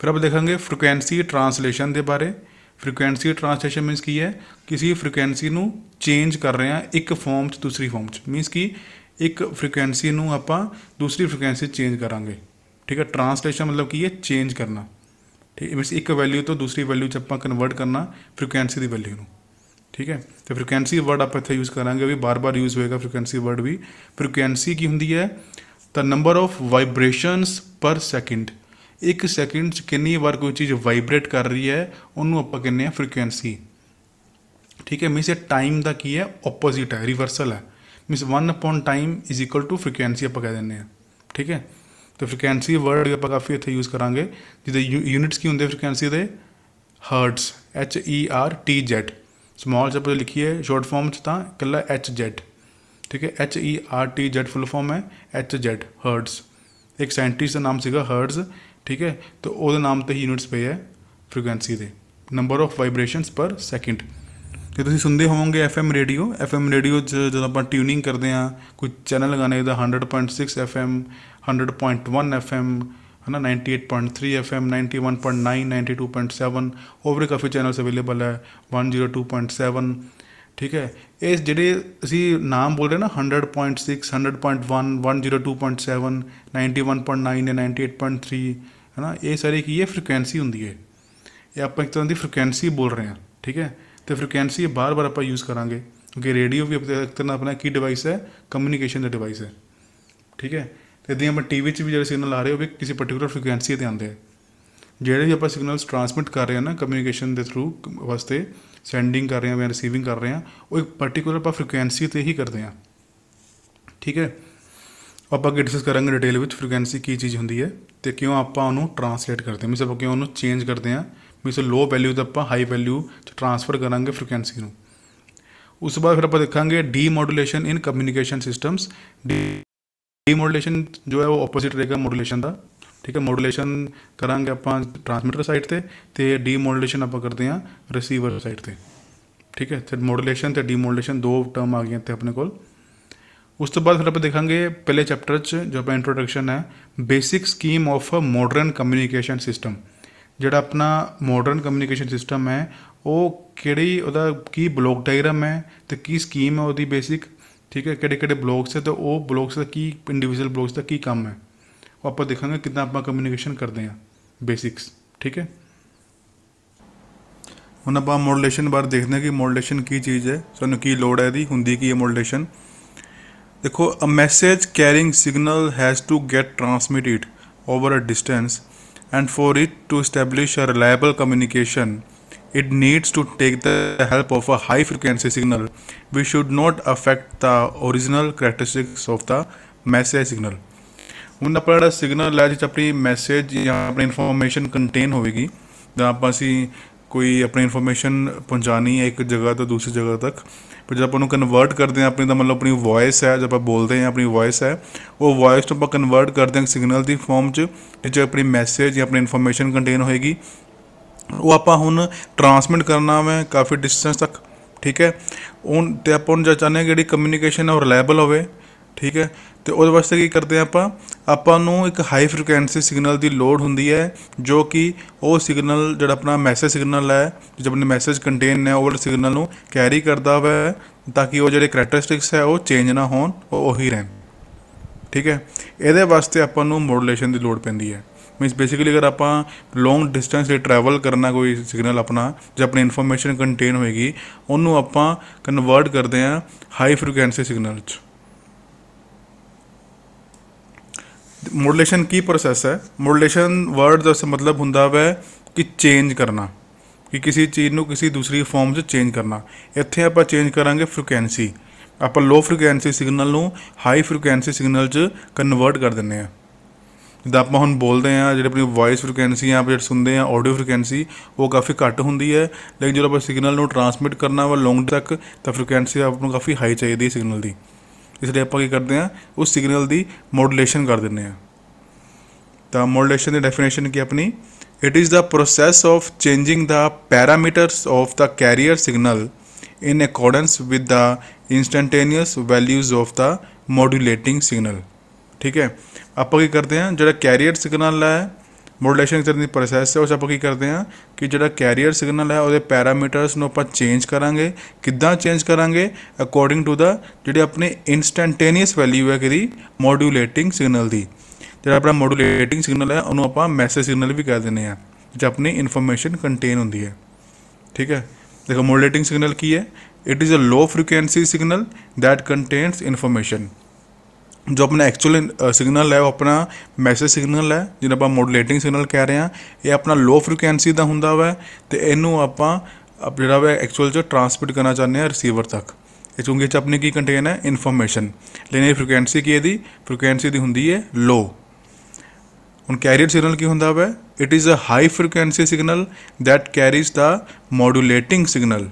ਫਿਰ ਆਪਾਂ ਦੇਖਾਂਗੇ ਫ੍ਰੀਕੁਐਂਸੀ ਟ੍ਰਾਂਸਲੇਸ਼ਨ ਦੇ ਬਾਰੇ ਫ੍ਰੀਕੁਐਂਸੀ ਟ੍ਰਾਂਸਲੇਸ਼ਨ ਮੀਨਸ ਕੀ ਹੈ ਕਿਸੇ ਫ੍ਰੀਕੁਐਂਸੀ ਨੂੰ ਚੇਂਜ ਕਰ ਰਹੇ ਆ ਇੱਕ ਫਾਰਮ 'ਚ ਦੂਸਰੀ ਫਾਰਮ 'ਚ ਮੀਨਸ ਕੀ ਇੱਕ ਫ੍ਰੀਕੁਐਂਸੀ ਨੂੰ ਆਪਾਂ ਦੂਸਰੀ ਫ੍ਰੀਕੁਐਂਸੀ ਚੇਂਜ ਕਰਾਂਗੇ ਠੀਕ ਹੈ ਟਰਾਂਸਲੇਸ਼ਨ ਮਤਲਬ ਕੀ ਹੈ ਚੇਂਜ ਕਰਨਾ ਠੀਕ ਹੈ ਮੀਨਸ ਇੱਕ ਵੈਲਿਊ ਤੋਂ ਦੂਸਰੀ ਵੈਲਿਊ ਚ ਆਪਾਂ ਕਨਵਰਟ ਕਰਨਾ ਫ੍ਰੀਕੁਐਂਸੀ ਦੀ ਵੈਲਿਊ ਨੂੰ ਠੀਕ ਹੈ ਤੇ ਫ੍ਰੀਕੁਐਂਸੀ ਵਰਡ ਆਪਾਂ ਇੱਥੇ ਯੂਜ਼ ਕਰਾਂਗੇ ਵੀ ਬਾਰ-ਬਾਰ ਯੂਜ਼ ਹੋਏਗਾ ਫ੍ਰੀਕੁਐਂਸੀ ਵਰਡ ਵੀ ਫ੍ਰੀਕੁਐਂਸੀ ਕੀ ਹੁੰਦੀ ਹੈ ਤਾਂ number of vibrations per second ਇੱਕ ਸੈਕਿੰਡ 'ਚ ਕਿੰਨੀ ਵਾਰ ਕੋਈ ਚੀਜ਼ ਵਾਈਬ੍ਰੇਟ ਕਰ ਰਹੀ ਹੈ ਉਹਨੂੰ ਆਪਾਂ ਕਹਿੰਦੇ ਆ ਫ੍ਰੀਕੁਐਂਸੀ ਠੀਕ ਹੈ ਮੀਨਸ ਇਹ ਟਾਈਮ ਦਾ ਕੀ ਹੈ ਆਪੋਜ਼ਿਟ ਹੈ ਰਿਵਰਸਲ ਹੈ means 1 upon time is equal to frequency ਆਪਾਂ ਕਹਿ ਦਿੰਦੇ ਆ ਠੀਕ ਹੈ ਤੇ ਫ੍ਰੀਕੁਐਂਸੀ ਵਰਡ ਆਪਾਂ ਕਾਫੀ ਇੱਥੇ ਯੂਜ਼ ਕਰਾਂਗੇ ਜਿਹਦੇ ਯੂਨਿਟਸ ਕੀ ਹੁੰਦੇ ਫ੍ਰੀਕਵੈਂਸੀ ਦੇ hertz H E R T Z small ਚ ਆਪਾਂ ਲਿਖੀਏ ਸ਼ਾਰਟ ਫਾਰਮ ਚ ਤਾਂ ਇਕੱਲਾ H Z ਠੀਕ ਹੈ H E R T Z full form ਹੈ H Z ਹਰਟਸ ਇੱਕ ਸਾਇੰਟਿਸਟ ਦਾ ਨਾਮ ਸੀਗਾ ਹਰਟਸ ਠੀਕ ਹੈ ਤੇ ਉਹਦੇ ਨਾਮ ਤੇ ਹੀ ਯੂਨਿਟਸ ਪਏ ਹੈ ਫ੍ਰੀਕਵੈਂਸੀ ਦੇ number of vibrations per second ਜੇ ਤੁਸੀਂ ਸੁਣਦੇ ਹੋਵੋਗੇ F M radio F M radio ਜਦੋਂ ਆਪਾਂ ਟਿਊਨਿੰਗ ਕਰਦੇ ਆ ਕੋਈ ਚੈਨਲ ਲਗਾਣੇ ਦਾ 100.6 ਐਫ ਐਮ 100.1 ਐਫ ਐਮ ਹਨਾ 98.3 ਐਫ ਐਮ 91.9 92.7 ਹੋਰ ਵੀ ਕਾਫੀ ਚੈਨਲਸ ਅਵੇਲੇਬਲ ਹੈ 102.7 ਠੀਕ ਹੈ ਇਹ ਜਿਹੜੇ ਅਸੀਂ ਨਾਮ ਬੋਲ ਰਹੇ ਨਾ 100.6 100.1 102.7 91.9 ਤੇ 98.3 ਹਨਾ ਇਹ ਸਾਰੇ ਕੀ ਹੈ ਫ੍ਰੀਕੁਐਂਸੀ ਹੁੰਦੀ ਹੈ ਇਹ ਆਪਾਂ ਇੱਕ ਤਰ੍ਹਾਂ ਦੀ ਫ੍ਰੀਕੁਐਂਸੀ ਬੋਲ ਰਹੇ ਹਾਂ ਠੀਕ ਹੈ ਤੇ ਫ੍ਰੀਕੁਐਂਸੀ ਇਹ ਬਾਰ-ਬਾਰ ਆਪਾਂ ਯੂਜ਼ ਕਰਾਂਗੇ ਕਿਉਂਕਿ ਰੇਡੀਓ ਵੀ ਇੱਕ ਨਾ ਆਪਣਾ ਕੀ ਡਿਵਾਈਸ ਹੈ ਕਮਿਊਨੀਕੇਸ਼ਨ ਦਾ ਡਿਵਾਈਸ ਹੈ ਠੀਕ ਹੈ ਤੇ ਇਦਾਂ ਆਪਾਂ ਟੀਵੀ 'ਚ ਵੀ ਜਿਹੜੇ ਸਿਗਨਲ ਆ ਰਹੇ ਉਹ ਵੀ ਕਿਸੇ ਪਾਰਟਿਕੂਲਰ ਫ੍ਰੀਕੁਐਂਸੀ ਤੇ ਆਉਂਦੇ ਆ ਜਿਹੜੇ ਵੀ ਆਪਾਂ ਸਿਗਨਲਸ ਟ੍ਰਾਂਸਮਿਟ ਕਰ ਰਹੇ ਆ ਨਾ ਕਮਿਊਨੀਕੇਸ਼ਨ ਦੇ ਥਰੂ ਵਾਸਤੇ ਸੈਂਡਿੰਗ ਕਰ ਰਹੇ ਆ ਜਾਂ ਰਿਸੀਵਿੰਗ ਕਰ ਰਹੇ ਆ ਉਹ ਇੱਕ ਪਾਰਟਿਕੂਲਰ ਆਪਾਂ ਫ੍ਰੀਕੁਐਂਸੀ ਤੇ ਹੀ ਕਰਦੇ ਆ ਠੀਕ ਹੈ ਆਪਾਂ ਅੱਗੇ ਡਿਸਕਸ ਕਰਾਂਗੇ ਡਿਟੇਲ ਵਿੱਚ ਫ੍ਰੀਕੁਐਂਸੀ ਕੀ ਚੀਜ਼ ਹੁੰਦੀ ਹੈ ਤੇ ਕਿਉਂ ਆਪਾਂ ਉਹਨੂੰ ਟ੍ਰਾਂਸਲੇਟ ਕਰਦੇ ਹਾਂ ਮਿਸ ਆਪਾਂ ਕਿਉਂ ਉਹਨੂੰ ਚੇਂਜ ਕਰਦੇ ਹਾਂ ਵੀ लो वैल्यू तो आप हाई वैल्यू ट्रांसफर करा ਟ੍ਰਾਂਸਫਰ ਕਰਾਂਗੇ ਫ੍ਰੀਕੁਐਂਸੀ ਨੂੰ ਉਸ ਤੋਂ ਬਾਅਦ ਫਿਰ ਆਪਾਂ ਦੇਖਾਂਗੇ ਡੀਮੋਡੂਲੇਸ਼ਨ ਇਨ ਕਮਿਊਨੀਕੇਸ਼ਨ डी ਡੀਮੋਡੂਲੇਸ਼ਨ जो है वो ਆਪੋਜ਼ਿਟ रहेगा ਮੋਡੂਲੇਸ਼ਨ का ठीक है मॉडुलेशन करा आप ट्रांसमीटर साइड से तो डीमोडुलेशन आप करते हैं रिसीवर साइड से ठीक है तो मॉडुलेशन तो डीमोडुलेशन दो टर्म आ गई इतने अपने को उस तो बाद फिर आप देखा पहले चैप्टर जो आप इंट्रोडक्शन है basic scheme of modern communication system ਜਿਹੜਾ ਆਪਣਾ ਮਾਡਰਨ ਕਮਿਊਨੀਕੇਸ਼ਨ ਸਿਸਟਮ ਹੈ ਉਹ ਕਿਹੜੀ ਉਹਦਾ ਕੀ ਬਲੌਕ ਡਾਇਗਰਾਮ ਹੈ ਤੇ ਕੀ ਸਕੀਮ ਹੈ ਉਹਦੀ ਬੇਸਿਕ ਠੀਕ ਹੈ ਕਿਹੜੇ ਕਿਹੜੇ ਬਲੌਕਸ ਹੈ ਤੇ ਉਹ ਬਲੌਕਸ ਦਾ ਕੀ ਇੰਡੀਵਿਜੂਅਲ ਬਲੌਕਸ ਦਾ ਕੀ ਕੰਮ ਹੈ ਉਹ ਆਪਾਂ ਦੇਖਾਂਗੇ ਕਿਦਾਂ ਆਪਾਂ ਕਮਿਊਨੀਕੇਸ਼ਨ ਕਰਦੇ ਹਾਂ ਬੇਸਿਕਸ ਠੀਕ ਹੈ ਹੁਣ ਆਪਾਂ ਮੋਡੂਲੇਸ਼ਨ ਬਾਰੇ ਦੇਖਦੇ ਹਾਂ ਕਿ ਮੋਡੂਲੇਸ਼ਨ ਕੀ ਚੀਜ਼ ਹੈ ਸਾਨੂੰ ਕੀ ਲੋੜ ਹੈ ਇਹਦੀ ਹੁੰਦੀ ਕੀ ਹੈ ਮੋਡੂਲੇਸ਼ਨ ਦੇਖੋ a message carrying signal has to get transmitted over a distance and for it to establish a reliable communication, it needs to take the help of a high frequency signal we should not affect the original characteristics of the message signal ਹੁਣ ਆਪਣਾ ਜਿਹੜਾ ਸਿਗਨਲ ਹੈ ਜਿਸ ਆਪਣੀ ਮੈਸੇਜ ਜਾਂ ਆਪਣੀ ਇਨਫੋਰਮੇਸ਼ਨ ਕੰਟੇਨ ਹੋਵੇਗੀ ਆਪਾਂ ਅਸੀਂ ਕੋਈ ਆਪਣੀ ਇਨਫੋਰਮੇਸ਼ਨ ਪਹੁੰਚਾਣੀ ਹੈ ਇੱਕ ਜਗ੍ਹਾ ਤੋਂ ਦੂਸਰੀ ਜਗ੍ਹਾ ਤੱਕ ਪਰ ਜਦ ਆਪਾਂ ਉਹਨੂੰ ਕਨਵਰਟ ਕਰਦੇ ਆ ਆਪਣੀ ਦਾ ਮਤਲਬ ਆਪਣੀ ਵੌਇਸ ਹੈ ਜਦ ਆਪਾਂ ਬੋਲਦੇ ਆ ਆਪਣੀ ਵੌਇਸ ਹੈ ਉਹ ਵੌਇਸ ਤੋਂ ਆਪਾਂ ਕਨਵਰਟ ਕਰਦੇ ਆ ਸਿਗਨਲ ਦੀ ਫਾਰਮ 'ਚ ਜੇ ਆਪਣੀ ਮੈਸੇਜ ਜਾਂ ਆਪਣੀ ਇਨਫੋਰਮੇਸ਼ਨ ਕੰਟੇਨ ਹੋਏਗੀ ਉਹ ਆਪਾਂ ਹੁਣ ਟਰਾਂਸਮਿਟ ਕਰਨਾ ਹੈ ਕਾਫੀ ਡਿਸਟੈਂਸ ਤੱਕ ਠੀਕ ਹੈ ਉਹ ਤੇ ਆਪਾਂ ਨੂੰ ਚਾਹੁੰਦੇ ਹਾਂ ਕਿ ਜਿਹੜੀ ਕਮਿਊਨੀਕੇਸ਼ਨ ਹੈ ਉਹ ਰਿਲਾਇਬਲ ਹੋਵੇ ਠੀਕ ਹੈ ਤੇ ਉਹਦੇ ਵਾਸਤੇ ਕੀ ਕਰਦੇ ਆ ਆਪਾਂ ਆਪਾਂ ਨੂੰ ਇੱਕ ਹਾਈ ਫ੍ਰੀਕੁਐਂਸੀ ਸਿਗਨਲ ਦੀ ਲੋੜ ਹੁੰਦੀ ਹੈ ਜੋ ਕਿ ਉਹ ਸਿਗਨਲ ਜਿਹੜਾ ਆਪਣਾ ਮੈਸੇਜ ਸਿਗਨਲ ਹੈ ਜਿਹੜਾ ਆਪਣੇ ਮੈਸੇਜ ਕੰਟੇਨ ਹੈ ਉਹ ਵਾਲਾ ਸਿਗਨਲ ਨੂੰ ਕੈਰੀ ਕਰਦਾ ਹੋਵੇ ਤਾਂ ਕਿ ਉਹ ਜਿਹੜੇ ਕੈਰੈਕਟਰਿਸਟਿਕਸ ਹੈ ਉਹ ਚੇਂਜ ਨਾ ਹੋਣ ਉਹ ਉਹੀ ਰਹਿਣ ਠੀਕ ਹੈ ਇਹਦੇ ਵਾਸਤੇ ਆਪਾਂ ਨੂੰ ਮੋਡੂਲੇਸ਼ਨ ਦੀ ਲੋੜ ਪੈਂਦੀ ਹੈ ਮੀਨਸ ਬੇਸਿਕਲੀ ਅਗਰ ਆਪਾਂ ਲੌਂਗ ਡਿਸਟੈਂਸ ਤੇ ਟਰੈਵਲ ਕਰਨਾ ਕੋਈ ਸਿਗਨਲ ਆਪਣਾ ਜਾਂ ਆਪਣੀ ਇਨਫੋਰਮੇਸ਼ਨ ਕੰਟੇਨ ਹੋਏਗੀ ਉਹਨੂੰ ਆਪਾਂ ਕਨਵਰਟ ਕਰਦੇ ਆ ਹਾਈ ਫ੍ਰੀਕੁਐਂਸੀ ਸਿਗਨਲ 'ਚ ਮੋਡੂਲੇਸ਼ਨ ਕੀ ਪ੍ਰੋਸੈਸ ਹੈ ਮੋਡੂਲੇਸ਼ਨ ਵਰਡ ਦਾ ਮਤਲਬ ਹੁੰਦਾ ਹੈ ਕਿ ਚੇਂਜ ਕਰਨਾ ਕਿ ਕਿਸੇ ਚੀਜ਼ ਨੂੰ ਕਿਸੇ ਦੂਸਰੀ ਫਾਰਮ 'ਚ ਚੇਂਜ ਕਰਨਾ ਇੱਥੇ ਆਪਾਂ ਚੇਂਜ ਕਰਾਂਗੇ ਫ੍ਰੀਕੁਐਂਸੀ ਆਪਾਂ ਲੋ ਫ੍ਰੀਕੁਐਂਸੀ ਸਿਗਨਲ ਨੂੰ ਹਾਈ ਫ੍ਰੀਕੁਐਂਸੀ ਸਿਗਨਲ 'ਚ ਕਨਵਰਟ ਕਰ ਦਿੰਨੇ ਆ ਜਿੱਦਾਂ ਆਪਾਂ ਹੁਣ ਬੋਲਦੇ ਆ ਜਿਹੜੇ ਆਪਣੀ ਵੌਇਸ ਫ੍ਰੀਕੁਐਂਸੀ ਆ ਆਪਾਂ ਸੁਣਦੇ ਆ ਆਡੀਓ ਫ੍ਰੀਕੁਐਂਸੀ ਉਹ ਕਾਫੀ ਘੱਟ ਹੁੰਦੀ ਹੈ ਲੇਕਿਨ ਜਦੋਂ ਆਪਾਂ ਸਿਗਨਲ ਨੂੰ ਟਰਾਂਸਮਿਟ ਕਰਨਾ ਵਾ ਲੌਂਗ ਤੱਕ ਤਾਂ ਫ੍ਰੀਕੁਐਂਸੀ ਆਪ ਨੂੰ ਕਾਫੀ ਹਾਈ ਚਾਹੀਦੀ ਸਿਗਨਲ ਦੀ ਇਸ ਲਈ ਆਪਾਂ ਕੀ ਕਰਦੇ ਆ ਉਸ ਸਿਗਨਲ ਦੀ ਮੋਡੂਲੇਸ਼ਨ ਕਰ ਦਿੰਨੇ ਆ ਤਾਂ ਮੋਡੂਲੇਸ਼ਨ ਦੀ ਡੈਫੀਨੇਸ਼ਨ ਕੀ ਆਪਣੀ it is the process of changing the parameters of the carrier signal in accordance with the instantaneous values of the modulating signal ਠੀਕ ਹੈ ਆਪਾਂ ਕੀ ਕਰਦੇ ਹਾਂ ਜਿਹੜਾ ਕੈਰੀਅਰ ਸਿਗਨਲ ਹੈ ਮੋਡੂਲੇਸ਼ਨ ਕਰਨ ਦੀ ਪ੍ਰੋਸੈਸ ਹੈ ਉਸ ਆਪਾਂ ਕੀ ਕਰਦੇ ਆ ਕਿ ਜਿਹੜਾ ਕੈਰੀਅਰ ਸਿਗਨਲ ਹੈ ਉਹਦੇ ਪੈਰਾਮੀਟਰਸ ਨੂੰ ਆਪਾਂ ਚੇਂਜ ਕਰਾਂਗੇ ਕਿੱਦਾਂ ਚੇਂਜ ਕਰਾਂਗੇ ਅਕੋਰਡਿੰਗ ਟੂ ਦਾ ਜਿਹੜੇ ਆਪਣੇ ਇਨਸਟੈਂਟੇਨੀਅਸ ਵੈਲਿਊ ਹੈ ਕਿਹਦੀ ਮੋਡੂਲੇਟਿੰਗ ਸਿਗਨਲ ਦੀ ਜਿਹੜਾ ਆਪਣਾ ਮੋਡੂਲੇਟਿੰਗ ਸਿਗਨਲ ਹੈ ਉਹਨੂੰ ਆਪਾਂ ਮੈਸੇਜ ਸਿਗਨਲ ਵੀ ਕਹਿ ਦਿੰਦੇ ਆ ਜਿਹ ਆਪਣੀ ਇਨਫੋਰਮੇਸ਼ਨ ਕੰਟੇਨ ਹੁੰਦੀ ਹੈ ਠੀਕ ਹੈ ਦੇਖੋ ਮੋਡੂਲੇਟਿੰਗ ਸਿਗਨਲ ਕੀ ਹੈ it is a low frequency signal that contains information ਜੋ ਆਪਣਾ ਐਕਚੁਅਲ ਸਿਗਨਲ ਹੈ ਉਹ ਆਪਣਾ ਮੈਸੇਜ ਸਿਗਨਲ ਹੈ ਜਿਹਨੂੰ ਆਪਾਂ ਮੋਡੂਲੇਟਿੰਗ ਸਿਗਨਲ ਕਹਿ ਰਹੇ ਹਾਂ ਇਹ ਆਪਣਾ ਲੋ ਫ੍ਰੀਕੁਐਂਸੀ ਦਾ ਹੁੰਦਾ ਵਾ ਤੇ ਇਹਨੂੰ ਆਪਾਂ ਜਿਹੜਾ ਵਾ ਐਕਚੁਅਲ ਚ ਟ੍ਰਾਂਸਮਿਟ ਕਰਨਾ ਚਾਹੁੰਦੇ ਆ ਰਿਸੀਵਰ ਤੱਕ ਇਹ ਚੁੰਗੇ ਚ ਆਪਣੇ ਕੀ ਕੰਟੇਨ ਹੈ ਇਨਫੋਰਮੇਸ਼ਨ ਲੈਨੇ ਫ੍ਰੀਕੁਐਂਸੀ ਕੀ ਇਹਦੀ ਫ੍ਰੀਕੁਐਂਸੀ ਦੀ ਹੁੰਦੀ ਹੈ ਲੋ ਹੁਣ ਕੈਰੀਅਰ ਸਿਗਨਲ ਕੀ ਹੁੰਦਾ ਵਾ it is a high frequency signal that carries the modulating signal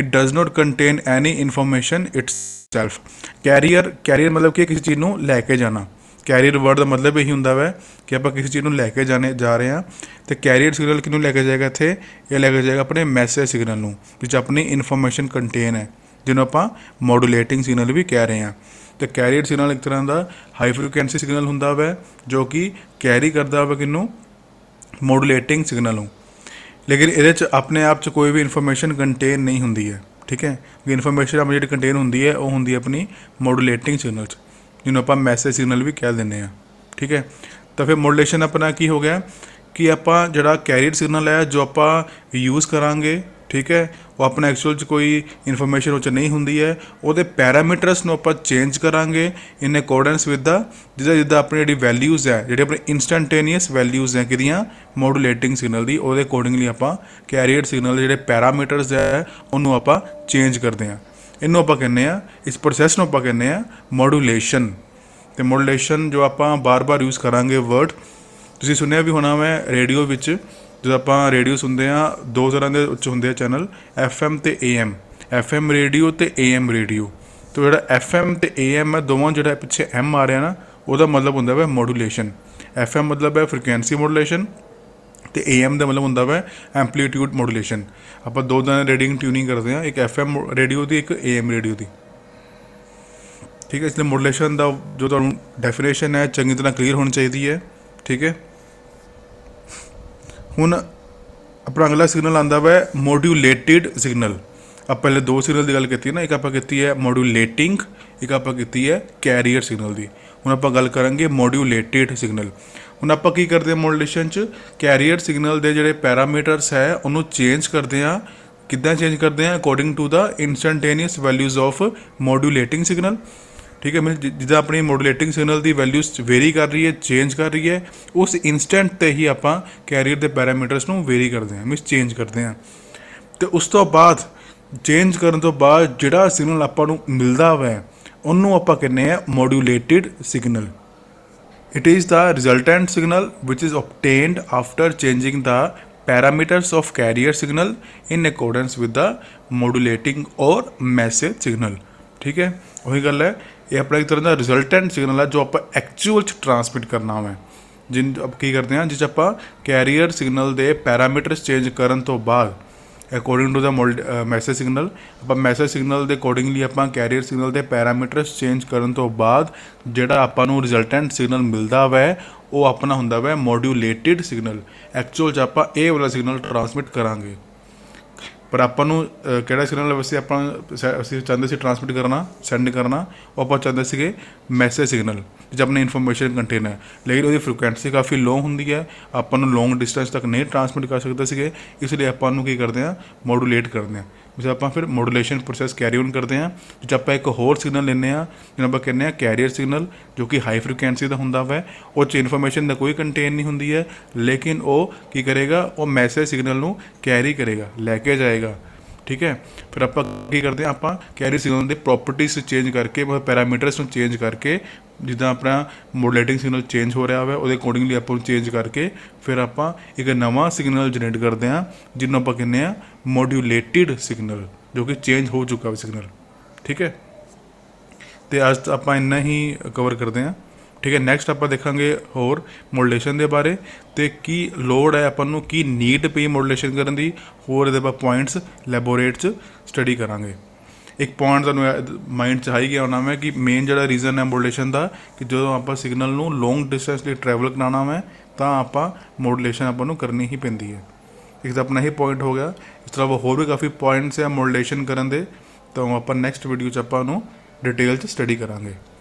it does not contain any information itself carrier carrier ਮਤਲਬ ਕਿ ਕਿਸੇ ਚੀਜ਼ ਨੂੰ ਲੈ ਕੇ ਜਾਣਾ ਕੈਰੀਅਰ ਵਰਡ ਦਾ ਮਤਲਬ ਇਹੀ ਹੁੰਦਾ ਵੈ ਕਿ ਆਪਾਂ ਕਿਸੇ ਚੀਜ਼ ਨੂੰ ਲੈ ਕੇ ਜਾਣੇ ਜਾ ਰਹੇ ਹਾਂ ਤੇ ਕੈਰੀਅਰ ਸਿਗਨਲ ਕਿਹਨੂੰ ਲੈ ਕੇ ਜਾਏਗਾ ਇੱਥੇ ਇਹ ਲੈ ਕੇ ਜਾਏਗਾ ਆਪਣੇ ਮੈਸੇਜ ਸਿਗਨਲ ਨੂੰ ਵਿੱਚ ਆਪਣੀ ਇਨਫੋਰਮੇਸ਼ਨ ਕੰਟੇਨ ਹੈ ਜਿਹਨੂੰ ਆਪਾਂ ਮੋਡੂਲੇਟਿੰਗ ਸਿਗਨਲ ਵੀ ਕਹਿ ਰਹੇ ਹਾਂ ਤੇ ਕੈਰੀਅਰ ਸਿਗਨਲ ਇੱਕ ਤਰ੍ਹਾਂ ਦਾ ਹਾਈ ਫ੍ਰੀਕੁਐਂਸੀ ਸਿਗਨਲ ਹੁੰਦਾ ਵੈ ਜੋ ਕਿ ਕੈਰੀ ਕਰਦਾ ਵਾ ਕਿਹਨੂੰ ਮੋਡੂਲੇਟਿੰਗ ਸਿਗਨਲ ਨੂੰ ਲੇਕਿਨ ਇਹਦੇ 'ਚ ਆਪਣੇ ਆਪ 'ਚ ਕੋਈ ਵੀ ਇਨਫੋਰਮੇਸ਼ਨ ਕੰਟੇਨ ਨਹੀਂ ਹੁੰਦੀ ਹੈ ਠੀਕ ਹੈ ਕਿ ਇਨਫੋਰਮੇਸ਼ਨ ਆਪਣੀ ਜਿਹੜੀ ਕੰਟੇਨ ਹੁੰਦੀ ਹੈ ਉਹ ਹੁੰਦੀ ਹੈ ਆਪਣੀ ਮੋਡੂਲੇਟਿੰਗ ਸਿਗਨਲ 'ਚ ਜਿਹਨੂੰ ਆਪਾਂ ਮੈਸੇਜ ਸਿਗਨਲ ਵੀ ਕਹਿ ਦਿੰਦੇ ਆ ਠੀਕ ਹੈ ਤਾਂ ਫਿਰ ਮੋਡੂਲੇਸ਼ਨ ਆਪਣਾ ਕੀ ਹੋ ਗਿਆ ਕਿ ਆਪਾਂ ਜਿਹੜਾ ਕੈਰੀਅਰ ਸਿਗਨਲ ਹੈ ਜੋ ਆਪਾਂ ਯੂਜ਼ ਕਰਾਂਗੇ ਠੀਕ ਹੈ ਉਹ ਆਪਣਾ ਐਕਚੁਅਲ ਚ ਕੋਈ ਇਨਫੋਰਮੇਸ਼ਨ ਉਹ ਚ ਨਹੀਂ ਹੁੰਦੀ ਹੈ ਉਹਦੇ ਪੈਰਾਮੀਟਰਸ ਨੂੰ ਆਪਾਂ ਚੇਂਜ ਕਰਾਂਗੇ ਇਨ ਅਕੋਰਡੈਂਸ ਵਿਦ ਦਾ ਜਿਹਦਾ ਜਿਹਦਾ ਆਪਣੀ ਜਿਹੜੀ ਵੈਲਿਊਜ਼ ਹੈ ਜਿਹੜੇ ਆਪਣੇ ਇਨਸਟੈਂਟੇਨੀਅਸ ਵੈਲਿਊਜ਼ ਹੈ ਕਿਦੀਆਂ ਮੋਡੂਲੇਟਿੰਗ ਸਿਗਨਲ ਦੀ ਉਹਦੇ ਅਕੋਰਡਿੰਗਲੀ ਆਪਾਂ ਕੈਰੀਅਰ ਸਿਗਨਲ ਜਿਹੜੇ ਪੈਰਾਮੀਟਰਸ ਹੈ ਉਹਨੂੰ ਆਪਾਂ ਚੇਂਜ ਕਰਦੇ ਹਾਂ ਇਹਨੂੰ ਆਪਾਂ ਕਹਿੰਦੇ ਆ ਇਸ ਪ੍ਰੋਸੈਸ ਨੂੰ ਆਪਾਂ ਕਹਿੰਦੇ ਆ ਮੋਡੂਲੇਸ਼ਨ ਤੇ ਮੋਡੂਲੇਸ਼ਨ ਜੋ ਆਪਾਂ ਬਾਰ-ਬਾਰ ਯੂਜ਼ ਕਰਾਂਗੇ ਵਰਡ ਤੁਸੀਂ ਸੁਣਿਆ ਵੀ ਹੋਣਾ ਮੈਂ ਰੇਡੀਓ ਵਿੱਚ ਜਦੋਂ ਆਪਾਂ ਰੇਡੀਓ ਸੁਣਦੇ ਆ ਦੋ ਤਰ੍ਹਾਂ ਦੇ ਉੱਚ ਹੁੰਦੇ ਆ ਚੈਨਲ ਐਫ ਐਮ ਤੇ A M F M radio ਤੇ ਏ ਐਮ ਰੇਡੀਓ ਤੇ ਜਿਹੜਾ ਐਫ ਐਮ ਤੇ ਏ ਐਮ ਹੈ ਦੋਵਾਂ ਜਿਹੜਾ ਪਿੱਛੇ ਐਮ ਆ ਰਿਹਾ ਨਾ ਉਹਦਾ ਮਤਲਬ ਹੁੰਦਾ ਹੈ ਮੋਡੂਲੇਸ਼ਨ ਐਫ ਐਮ ਮਤਲਬ ਹੈ ਫ੍ਰੀਕੁਐਂਸੀ ਮੋਡੂਲੇਸ਼ਨ ਤੇ ਏ ਐਮ ਦਾ ਮਤਲਬ ਹੁੰਦਾ ਹੈ ਐਂਪਲੀਟਿਊਡ ਮੋਡੂਲੇਸ਼ਨ ਆਪਾਂ ਦੋ ਦਾ ਰੇਡੀਓ ਟਿਊਨਿੰਗ ਕਰਦੇ ਆ ਇੱਕ ਐਫ ਐਮ ਰੇਡੀਓ ਦੀ ਇੱਕ ਏ ਐਮ ਰੇਡੀਓ ਦੀ ਠੀਕ ਹੈ ਇਸ ਲਈ ਮੋਡੂਲੇਸ਼ਨ ਦਾ ਜੋ ਤੁਹਾਨੂੰ ਡੈਫੀਨੇਸ਼ਨ ਹੈ ਚੰਗੀ ਤਰ੍ਹਾਂ ਕਲੀਅਰ ਹੋਣੀ ਚਾਹੀਦੀ ਹੈ ਠੀਕ ਹੈ ਹੁਣ ਆਪਣਾ ਅਗਲਾ ਸਿਗਨਲ ਆਂਦਾ ਵਾ ਮੋਡੂਲੇਟਿਡ ਸਿਗਨਲ ਆ ਪਹਿਲੇ ਦੋ ਸਿਗਨਲ ਦੀ ਗੱਲ ਕੀਤੀ ਨਾ ਇੱਕ ਆਪਾਂ ਕੀਤੀ ਹੈ ਮੋਡੂਲੇਟਿੰਗ ਇੱਕ ਆਪਾਂ ਕੀਤੀ ਹੈ ਕੈਰੀਅਰ ਸਿਗਨਲ ਦੀ ਹੁਣ ਆਪਾਂ ਗੱਲ ਕਰਾਂਗੇ ਮੋਡੂਲੇਟਿਡ ਸਿਗਨਲ ਹੁਣ ਆਪਾਂ ਕੀ ਕਰਦੇ ਹਾਂ ਮੋਡੂਲੇਸ਼ਨ ਚ ਕੈਰੀਅਰ ਸਿਗਨਲ ਦੇ ਜਿਹੜੇ ਪੈਰਾਮੀਟਰਸ ਹੈ ਉਹਨੂੰ ਚੇਂਜ ਕਰਦੇ ਆ ਕਿੱਦਾਂ ਚੇਂਜ ਕਰਦੇ ਆ according to the instantaneous values of modulating signal ਠੀਕ ਹੈ ਮੈਂ ਜਿੱਦਾਂ ਆਪਣੀ ਮੋਡੂਲੇਟਿੰਗ ਸਿਗਨਲ ਦੀ ਵੈਲਿਊਸ ਵੇਰੀ ਕਰ ਰਹੀ ਹੈ ਚੇਂਜ ਕਰ ਰਹੀ ਹੈ ਉਸ ਇਨਸਟੈਂਟ ਤੇ ਹੀ ਆਪਾਂ ਕੈਰੀਅਰ ਦੇ ਪੈਰਾਮੀਟਰਸ ਨੂੰ ਵੇਰੀ ਕਰਦੇ ਹਾਂ ਮਿਸ ਚੇਂਜ ਕਰਦੇ ਹਾਂ ਤੇ ਉਸ ਤੋਂ ਬਾਅਦ ਚੇਂਜ ਕਰਨ ਤੋਂ ਬਾਅਦ ਜਿਹੜਾ ਸਿਗਨਲ ਆਪਾਂ ਨੂੰ ਮਿਲਦਾ ਹੈ ਉਹਨੂੰ ਆਪਾਂ ਕਹਿੰਦੇ ਆ modulated signal it is the resultant signal which is obtained after changing the parameters of carrier signal in accordance with the modulating or message signal ਠੀਕ ਹੈ ਉਹੀ ਗੱਲ ਹੈ ਇਹ ਆਪਣਾ ਇੱਕ ਤਰ੍ਹਾਂ ਦਾ ਰਿਜ਼ਲਟੈਂਟ ਸਿਗਨਲ ਹੈ ਜੋ ਆਪਾਂ ਐਕਚੁਅਲ ਚ ਟਰਾਂਸਮਿਟ ਕਰਨਾ ਹੋਵੇ ਜਿੰਨ ਅਬ ਕੀ ਕਰਦੇ ਹਾਂ ਜਿਸ ਆਪਾਂ ਕੈਰੀਅਰ ਸਿਗਨਲ ਦੇ ਪੈਰਾਮੀਟਰਸ ਚੇਂਜ ਕਰਨ ਤੋਂ ਬਾਅਦ according to the message signal ਆਪਾਂ ਮੈਸੇਜ ਸਿਗਨਲ ਦੇ ਅਕੋਰਡਿੰਗਲੀ ਆਪਾਂ ਕੈਰੀਅਰ ਸਿਗਨਲ ਦੇ ਪੈਰਾਮੀਟਰਸ ਚੇਂਜ ਕਰਨ ਤੋਂ ਬਾਅਦ ਜਿਹੜਾ ਆਪਾਂ ਨੂੰ ਰਿਜ਼ਲਟੈਂਟ ਸਿਗਨਲ ਮਿਲਦਾ ਵੈ ਉਹ ਆਪਣਾ ਹੁੰਦਾ ਵੈ ਮੋਡਿਊਲੇਟਿਡ ਸਿਗਨਲ ਐਕਚੁਅਲ ਚ ਆਪਾਂ ਇਹ ਵਾਲਾ ਸਿਗਨਲ ਟਰਾਂਸਮਿਟ ਕਰਾਂਗੇ ਪਰ ਆਪਾਂ ਨੂੰ ਕਿਹੜਾ ਸਿਗਨਲ ਵੈਸੇ ਆਪਾਂ ਅਸੀਂ ਚਾਹੁੰਦੇ ਸੀ ਟ੍ਰਾਂਸਮਿਟ ਕਰਨਾ ਸੈਂਡ ਕਰਨਾ ਉਹ ਆਪਾਂ ਚਾਹੁੰਦੇ ਸੀਗੇ ਮੈਸੇਜ ਸਿਗਨਲ ਜਿਹ ਆਪਣੇ ਇਨਫੋਰਮੇਸ਼ਨ ਕੰਟੇਨਰ ਲੇਕਿਨ ਉਹਦੀ ਫ੍ਰੀਕੁਐਂਸੀ ਕਾਫੀ ਲੋ ਹੁੰਦੀ ਹੈ ਆਪਾਂ ਨੂੰ ਲੌਂਗ ਡਿਸਟੈਂਸ ਤੱਕ ਨਹੀਂ ਟ੍ਰਾਂਸਮਿਟ ਕਰ ਸਕਦੇ ਸੀਗੇ ਇਸ ਲਈ ਆਪਾਂ ਨੂੰ ਕੀ ਕਰਦੇ ਆ ਮੋਡੂਲੇਟ ਕਰਦੇ ਆ ਉਸ ਆਪਾਂ ਫਿਰ ਮੋਡੂਲੇਸ਼ਨ ਪ੍ਰੋਸੈਸ ਕੈਰੀ ਆਨ ਕਰਦੇ ਆ ਜਿੱਥੇ ਆਪਾਂ ਇੱਕ ਹੋਰ ਸਿਗਨਲ ਲੈਂਦੇ ਆ ਜਿਹਨੂੰ ਆਪਾਂ ਕਹਿੰਦੇ ਆ ਕੈਰੀਅਰ ਸਿਗਨਲ ਜੋ ਕਿ ਹਾਈ ਫ੍ਰੀਕੁਐਂਸੀ ਦਾ ਹੁੰਦਾ ਵਾ ਉਹ ਚ ਇਨਫੋਰਮੇਸ਼ਨ ਦਾ ਕੋਈ ਕੰਟੇਨ ਨਹੀਂ ਹੁੰਦੀ ਹੈ ਲੇਕਿਨ ਉਹ ਕੀ ਕਰੇਗਾ ਉਹ ਮੈਸੇਜ ਸਿਗਨਲ ਨੂੰ ਕੈਰੀ ਕਰੇਗਾ ਲੈ ਕੇ ਜਾਏਗਾ ਠੀਕ ਹੈ ਫਿਰ ਆਪਾਂ ਕੀ ਕਰਦੇ ਆ ਆਪਾਂ ਕੈਰੀ ਸਿਗਨਲ ਦੇ ਪ੍ਰੋਪਰਟੀਜ਼ ਚੇਂਜ ਕਰਕੇ ਉਹ ਪੈਰਾਮੀਟਰਸ ਨੂੰ ਚੇਂਜ ਕਰਕੇ ਜਿੱਦਾਂ ਆਪਣਾ ਮੋਡੂਲੇਟਿੰਗ ਸਿਗਨਲ ਚੇਂਜ ਹੋ ਰਿਹਾ ਹੋਵੇ ਉਹਦੇ ਅਕੋਰਡਿੰਗਲੀ ਆਪਾਂ ਨੂੰ ਚੇਂਜ ਕਰਕੇ ਫਿਰ ਆਪਾਂ ਇੱਕ ਨਵਾਂ ਸਿਗਨਲ ਜਨਰੇਟ ਕਰਦੇ ਆ ਜਿਹਨੂੰ ਆਪਾਂ ਕਹਿੰਦੇ ਆ ਮੋਡੂਲੇਟਿਡ ਸਿਗਨਲ ਜੋ ਕਿ ਚੇਂਜ ਹੋ ਚੁੱਕਾ ਹੈ ਸਿਗਨਲ ਠੀਕ ਹੈ ਤੇ ਅੱਜ ਆਪਾਂ ਇੰਨਾ ਹੀ ਕਵਰ ਕਰਦੇ ਆ ਠੀਕ ਹੈ ਨੈਕਸਟ ਆਪਾਂ ਦੇਖਾਂਗੇ ਹੋਰ ਮੋਡੂਲੇਸ਼ਨ ਦੇ ਬਾਰੇ ਤੇ ਕੀ ਲੋੜ ਹੈ ਆਪਾਂ ਨੂੰ ਕੀ ਨੀਡ ਪਈ ਮੋਡੂਲੇਸ਼ਨ ਕਰਨ ਦੀ ਹੋਰ ਇਹਦੇ ਬਾਰੇ ਪੁਆਇੰਟਸ ਲੈਬੋਰੇਟ ਚ ਸਟੱਡੀ ਕਰਾਂਗੇ ਇੱਕ ਪੁਆਇੰਟ ਤੁਹਾਨੂੰ ਮਾਈਂਡ ਚ ਆਈ ਗਿਆ ਹੋਣਾ ਮੈਂ ਕਿ ਮੇਨ ਜਿਹੜਾ ਰੀਜ਼ਨ ਹੈ ਮੋਡੂਲੇਸ਼ਨ ਦਾ ਕਿ ਜਦੋਂ ਆਪਾਂ ਸਿਗਨਲ ਨੂੰ ਲੌਂਗ ਡਿਸਟੈਂਸ ਲਈ ਟਰੈਵਲ ਕਰਾਣਾ ਹੈ ਤਾਂ ਆਪਾਂ ਮੋਡੂਲੇਸ਼ਨ ਆਪਾਂ ਨੂੰ ਕਰਨੀ ਹੀ ਪੈਂਦੀ ਹੈ ਇੱਕ ਤਾਂ ਆਪਣਾ ਹੀ ਪੁਆਇੰਟ ਹੋ ਗਿਆ ਇਸ ਤਰ੍ਹਾਂ ਹੋਰ ਵੀ ਕਾਫੀ ਪੁਆਇੰਟਸ ਹੈ ਮੋਡੂਲੇਸ਼ਨ ਕਰਨ ਦੇ ਤਾਂ ਆਪਾਂ ਨੈਕਸਟ ਵੀਡੀਓ ਚ ਆਪਾਂ ਨੂੰ ਡਿਟੇਲ ਚ ਸਟੱਡੀ ਕਰਾਂਗੇ